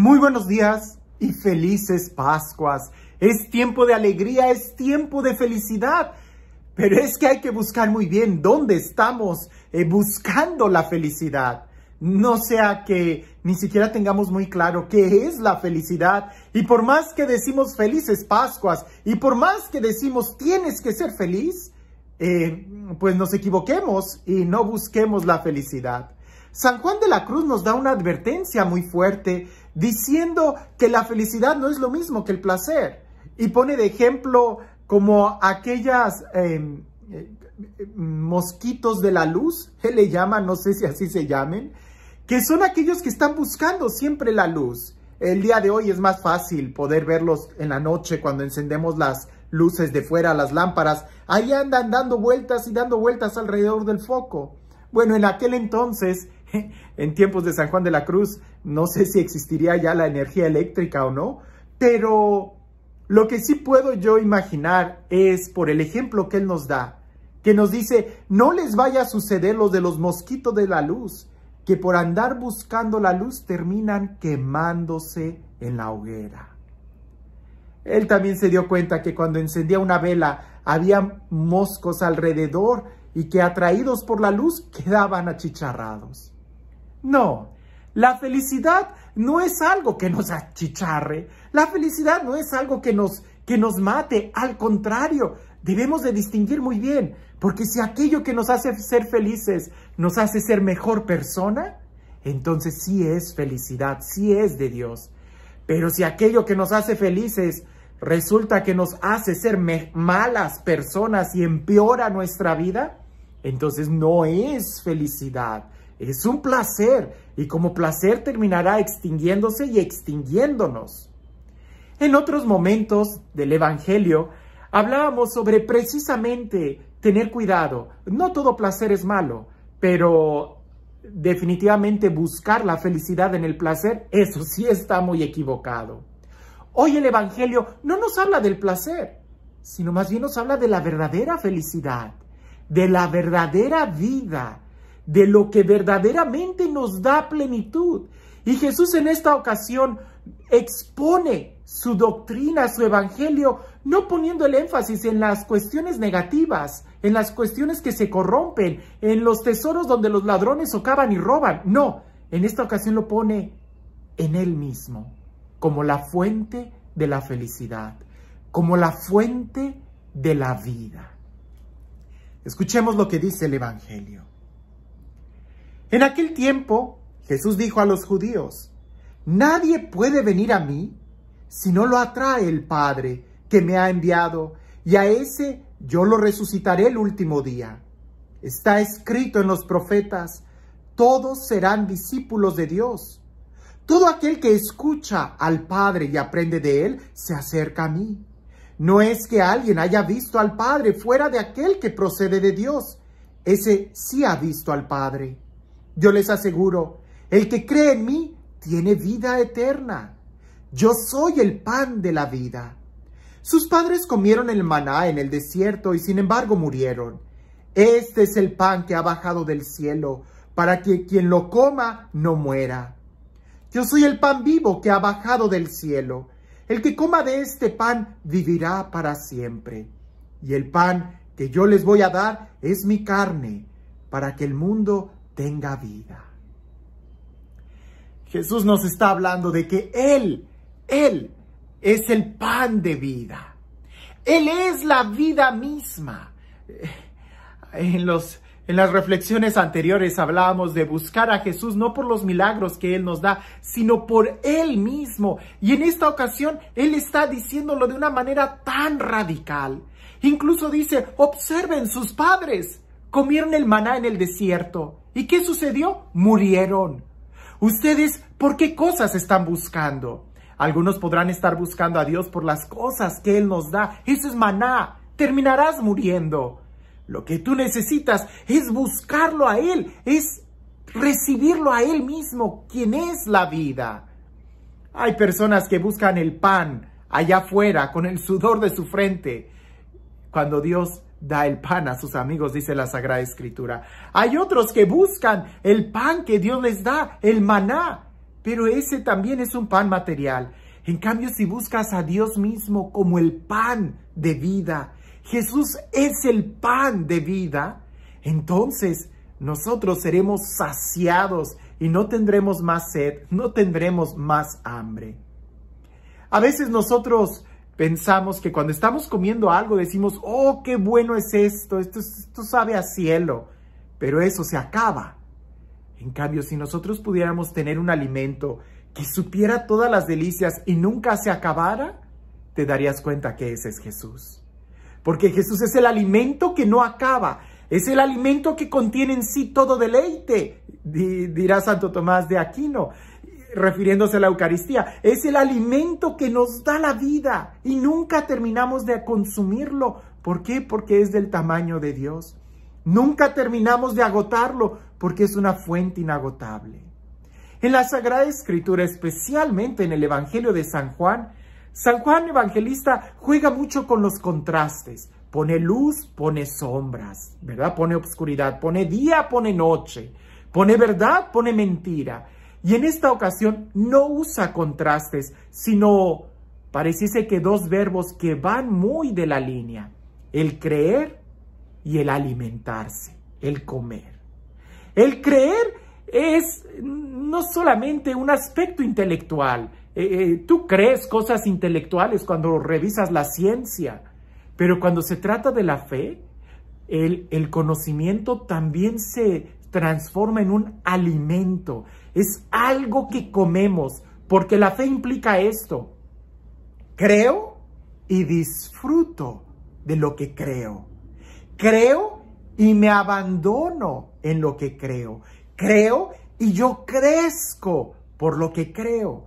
Muy buenos días y felices Pascuas. Es tiempo de alegría, es tiempo de felicidad. Pero es que hay que buscar muy bien dónde estamos eh, buscando la felicidad. No sea que ni siquiera tengamos muy claro qué es la felicidad. Y por más que decimos felices Pascuas y por más que decimos tienes que ser feliz, eh, pues nos equivoquemos y no busquemos la felicidad. San Juan de la Cruz nos da una advertencia muy fuerte diciendo que la felicidad no es lo mismo que el placer. Y pone de ejemplo como aquellas em, eh, mosquitos de la luz, que le llaman, no sé si así se llamen, que son aquellos que están buscando siempre la luz. El día de hoy es más fácil poder verlos en la noche cuando encendemos las luces de fuera, las lámparas. Ahí andan dando vueltas y dando vueltas alrededor del foco. Bueno, en aquel entonces en tiempos de San Juan de la Cruz, no sé si existiría ya la energía eléctrica o no, pero lo que sí puedo yo imaginar es por el ejemplo que Él nos da, que nos dice, no les vaya a suceder los de los mosquitos de la luz, que por andar buscando la luz terminan quemándose en la hoguera. Él también se dio cuenta que cuando encendía una vela había moscos alrededor y que atraídos por la luz quedaban achicharrados. No, la felicidad no es algo que nos achicharre, la felicidad no es algo que nos, mate, al contrario, debemos de distinguir muy bien, porque si aquello que nos hace ser felices nos hace ser mejor persona, entonces sí es felicidad, sí es de Dios. Pero si aquello que nos hace felices resulta que nos hace ser malas personas y empeora nuestra vida, entonces no es felicidad. Es un placer y como placer terminará extinguiéndose y extinguiéndonos. En otros momentos del Evangelio hablábamos sobre precisamente tener cuidado. No todo placer es malo, pero definitivamente buscar la felicidad en el placer, eso sí está muy equivocado. Hoy el Evangelio no nos habla del placer, sino más bien nos habla de la verdadera felicidad, de la verdadera vida, de lo que verdaderamente nos da plenitud. Y Jesús en esta ocasión expone su doctrina, su evangelio, no poniendo el énfasis en las cuestiones negativas, en las cuestiones que se corrompen, en los tesoros donde los ladrones socavan y roban. No, en esta ocasión lo pone en él mismo, como la fuente de la felicidad, como la fuente de la vida. Escuchemos lo que dice el Evangelio. En aquel tiempo Jesús dijo a los judíos, Nadie puede venir a mí si no lo atrae el Padre que me ha enviado, y a ese yo lo resucitaré el último día. Está escrito en los profetas, todos serán discípulos de Dios. Todo aquel que escucha al Padre y aprende de él, se acerca a mí. No es que alguien haya visto al Padre fuera de aquel que procede de Dios. Ese sí ha visto al Padre. Yo les aseguro, el que cree en mí tiene vida eterna. Yo soy el pan de la vida. Sus padres comieron el maná en el desierto y sin embargo murieron. Este es el pan que ha bajado del cielo, para que quien lo coma no muera. Yo soy el pan vivo que ha bajado del cielo. El que coma de este pan vivirá para siempre. Y el pan que yo les voy a dar es mi carne, para que el mundo tenga vida. Jesús nos está hablando de que Él, Él es el pan de vida. Él es la vida misma. En, los, en las reflexiones anteriores hablábamos de buscar a Jesús no por los milagros que Él nos da, sino por Él mismo. Y en esta ocasión Él está diciéndolo de una manera tan radical. Incluso dice, observen sus padres, comieron el maná en el desierto. ¿Y qué sucedió? Murieron. ¿Ustedes por qué cosas están buscando? Algunos podrán estar buscando a Dios por las cosas que Él nos da. Eso es maná. Terminarás muriendo. Lo que tú necesitas es buscarlo a Él, es recibirlo a Él mismo, quien es la vida. Hay personas que buscan el pan allá afuera con el sudor de su frente, cuando Dios da el pan a sus amigos, dice la Sagrada Escritura. Hay otros que buscan el pan que Dios les da, el maná, pero ese también es un pan material. En cambio, si buscas a Dios mismo como el pan de vida, Jesús es el pan de vida, entonces nosotros seremos saciados y no tendremos más sed, no tendremos más hambre. A veces nosotros pensamos que cuando estamos comiendo algo decimos, oh, qué bueno es esto, esto, sabe a cielo, pero eso se acaba. En cambio, si nosotros pudiéramos tener un alimento que supiera todas las delicias y nunca se acabara, te darías cuenta que ese es Jesús. Porque Jesús es el alimento que no acaba, es el alimento que contiene en sí todo deleite, dirá Santo Tomás de Aquino refiriéndose a la Eucaristía. Es el alimento que nos da la vida y nunca terminamos de consumirlo. ¿Por qué? Porque es del tamaño de Dios. Nunca terminamos de agotarlo porque es una fuente inagotable. En la Sagrada Escritura, especialmente en el Evangelio de San Juan, San Juan Evangelista juega mucho con los contrastes. Pone luz, pone sombras, ¿verdad? Pone obscuridad, pone día, pone noche, pone verdad, pone mentira. Y en esta ocasión no usa contrastes, sino pareciese que dos verbos que van muy de la línea, el creer y el alimentarse, el comer. El creer es no solamente un aspecto intelectual, eh, eh, tú crees cosas intelectuales cuando revisas la ciencia, pero cuando se trata de la fe, el conocimiento también se, transforma en un alimento. Es algo que comemos, porque la fe implica esto. Creo y disfruto de lo que creo. Creo y me abandono en lo que creo. Creo y yo crezco por lo que creo.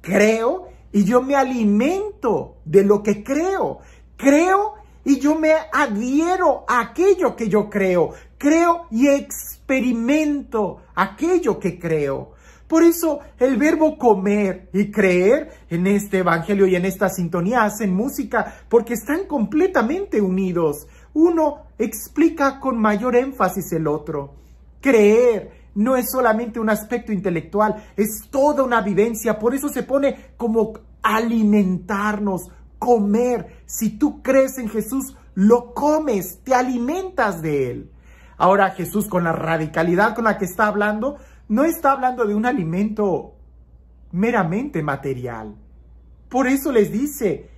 Creo y yo me alimento de lo que creo. Creo y yo me adhiero a aquello que yo creo. Creo y experimento aquello que creo. Por eso el verbo comer y creer en este evangelio y en esta sintonía hacen música porque están completamente unidos. Uno explica con mayor énfasis el otro. Creer no es solamente un aspecto intelectual, es toda una vivencia. Por eso se pone como alimentarnos, comer, si tú crees en Jesús, lo comes, te alimentas de él. Ahora Jesús, con la radicalidad con la que está hablando, no está hablando de un alimento meramente material. Por eso les dice,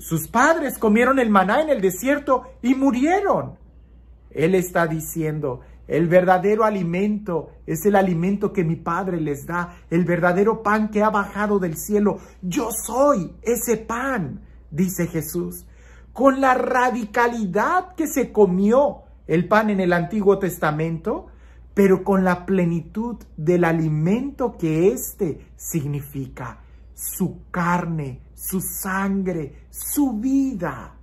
sus padres comieron el maná en el desierto y murieron. Él está diciendo, el verdadero alimento es el alimento que mi Padre les da, el verdadero pan que ha bajado del cielo. Yo soy ese pan dice Jesús, con la radicalidad que se comió el pan en el Antiguo Testamento, pero con la plenitud del alimento que éste significa, su carne, su sangre, su vida.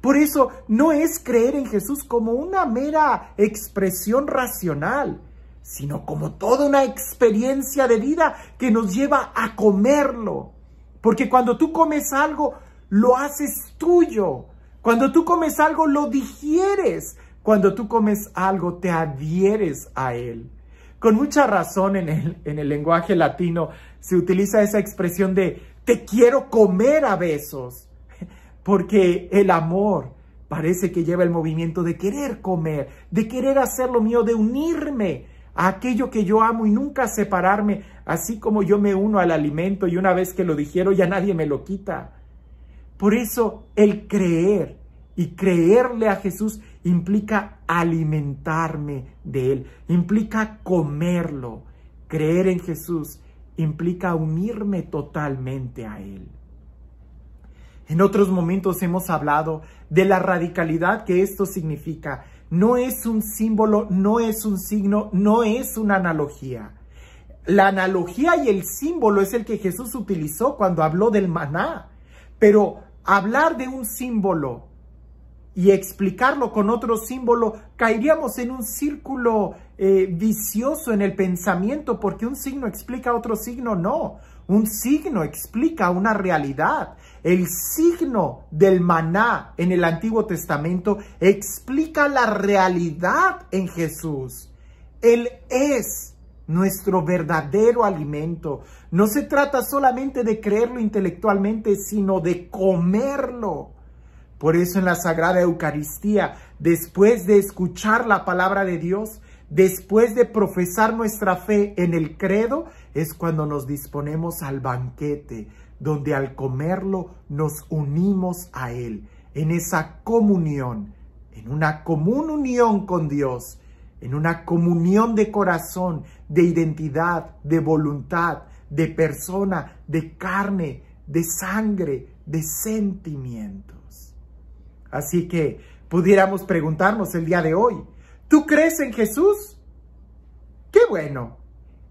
Por eso no es creer en Jesús como una mera expresión racional, sino como toda una experiencia de vida que nos lleva a comerlo. Porque cuando tú comes algo, lo haces tuyo. Cuando tú comes algo, lo digieres. Cuando tú comes algo, te adhieres a él. Con mucha razón en el, en el lenguaje latino se utiliza esa expresión de te quiero comer a besos, porque el amor parece que lleva el movimiento de querer comer, de querer hacer lo mío, de unirme a aquello que yo amo y nunca separarme, así como yo me uno al alimento y una vez que lo digiero ya nadie me lo quita. Por eso el creer y creerle a Jesús implica alimentarme de Él, implica comerlo. Creer en Jesús implica unirme totalmente a Él. En otros momentos hemos hablado de la radicalidad que esto significa. No es un símbolo, no es un signo, no es una analogía. La analogía y el símbolo es el que Jesús utilizó cuando habló del maná. Pero hablar de un símbolo y explicarlo con otro símbolo, caeríamos en un círculo eh, vicioso en el pensamiento porque un signo explica otro signo, no. Un signo explica una realidad. El signo del maná en el Antiguo Testamento explica la realidad en Jesús. Él es nuestro verdadero alimento. No se trata solamente de creerlo intelectualmente, sino de comerlo. Por eso en la Sagrada Eucaristía, después de escuchar la palabra de Dios, después de profesar nuestra fe en el credo, es cuando nos disponemos al banquete, donde al comerlo nos unimos a Él, en esa comunión, en una común unión con Dios en una comunión de corazón, de identidad, de voluntad, de persona, de carne, de sangre, de sentimientos. Así que pudiéramos preguntarnos el día de hoy, ¿tú crees en Jesús? Qué bueno.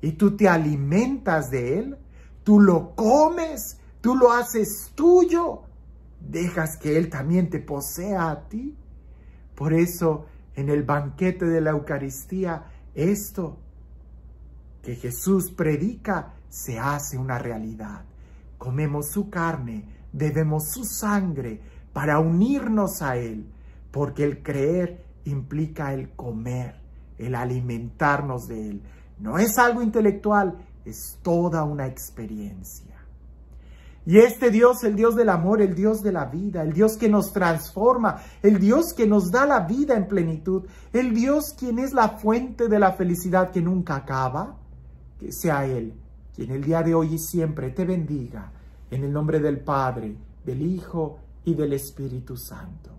¿Y tú te alimentas de Él? ¿Tú lo comes? ¿Tú lo haces tuyo? ¿Dejas que Él también te posea a ti? Por eso en el banquete de la Eucaristía, esto que Jesús predica se hace una realidad. Comemos su carne, bebemos su sangre para unirnos a Él, porque el creer implica el comer, el alimentarnos de Él. No es algo intelectual, es toda una experiencia. Y este Dios, el Dios del amor, el Dios de la vida, el Dios que nos transforma, el Dios que nos da la vida en plenitud, el Dios quien es la fuente de la felicidad que nunca acaba, que sea Él quien el día de hoy y siempre te bendiga en el nombre del Padre, del Hijo y del Espíritu Santo.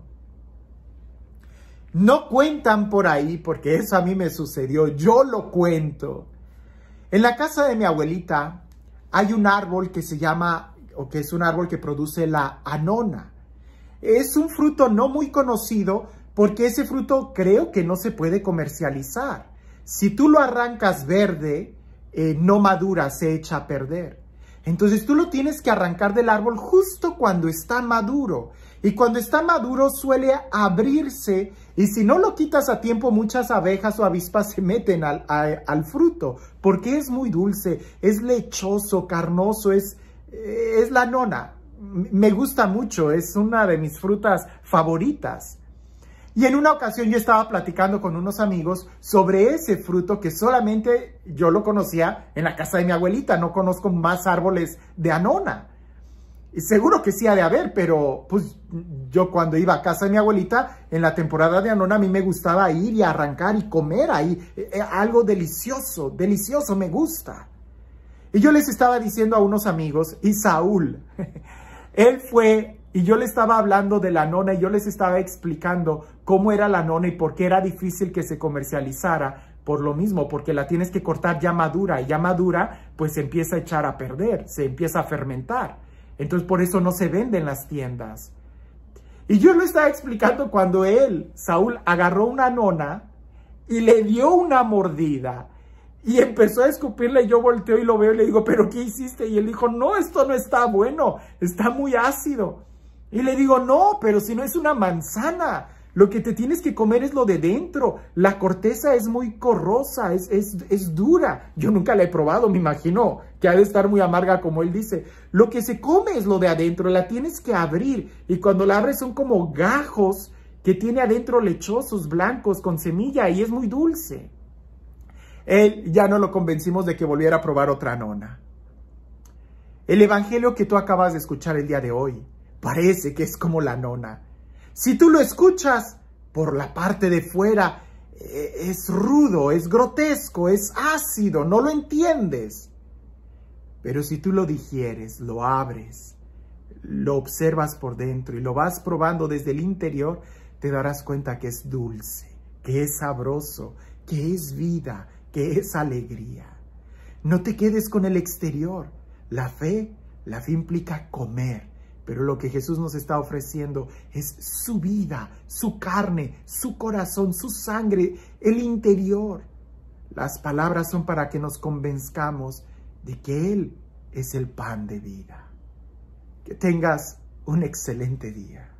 No cuentan por ahí, porque eso a mí me sucedió, yo lo cuento. En la casa de mi abuelita hay un árbol que se llama o que es un árbol que produce la anona. Es un fruto no muy conocido porque ese fruto creo que no se puede comercializar. Si tú lo arrancas verde, eh, no madura, se echa a perder. Entonces tú lo tienes que arrancar del árbol justo cuando está maduro. Y cuando está maduro suele abrirse y si no lo quitas a tiempo muchas abejas o avispas se meten al fruto porque es muy dulce, es lechoso, carnoso, es es la nona. Me gusta mucho, es una de mis frutas favoritas. Y en una ocasión yo estaba platicando con unos amigos sobre ese fruto que solamente yo lo conocía en la casa de mi abuelita. No conozco más árboles de anona. Seguro que sí ha de haber, pero pues yo cuando iba a casa de mi abuelita, en la temporada de Anona, a mí me gustaba ir y arrancar y comer ahí. Eh, eh, algo delicioso, delicioso, me gusta. Y yo les estaba diciendo a unos amigos, y Saúl, él fue, y yo le estaba hablando de la nona, y yo les estaba explicando cómo era la nona y por qué era difícil que se comercializara, por lo mismo, porque la tienes que cortar ya madura, y ya madura, pues se empieza a echar a perder, se empieza a fermentar. Entonces, por eso no se vende en las tiendas. Y yo lo estaba explicando cuando él, Saúl, agarró una nona y le dio una mordida y empezó a escupirle. Yo volteo y lo veo y le digo, ¿pero qué hiciste? Y él dijo, no, esto no está bueno, está muy ácido. Y le digo, no, pero si no es una manzana, lo que te tienes que comer es lo de dentro. La corteza es muy corrosa, es, es, es dura. Yo nunca la he probado, me imagino que ha de estar muy amarga, como él dice. Lo que se come es lo de adentro, la tienes que abrir. Y cuando la abres son como gajos que tiene adentro lechosos, blancos, con semilla y es muy dulce él ya no lo convencimos de que volviera a probar otra nona. El Evangelio que tú acabas de escuchar el día de hoy parece que es como la nona. Si tú lo escuchas por la parte de fuera, eh, es rudo, es grotesco, es ácido, no lo entiendes. Pero si tú lo digieres, lo abres, lo observas por dentro y lo vas probando desde el interior, te darás cuenta que es dulce, que es sabroso, que es vida, que es alegría. No te quedes con el exterior. La fe, la fe implica comer, pero lo que Jesús nos está ofreciendo es su vida, su carne, su corazón, su sangre, el interior. Las palabras son para que nos convenzcamos de que Él es el pan de vida. Que tengas un excelente día.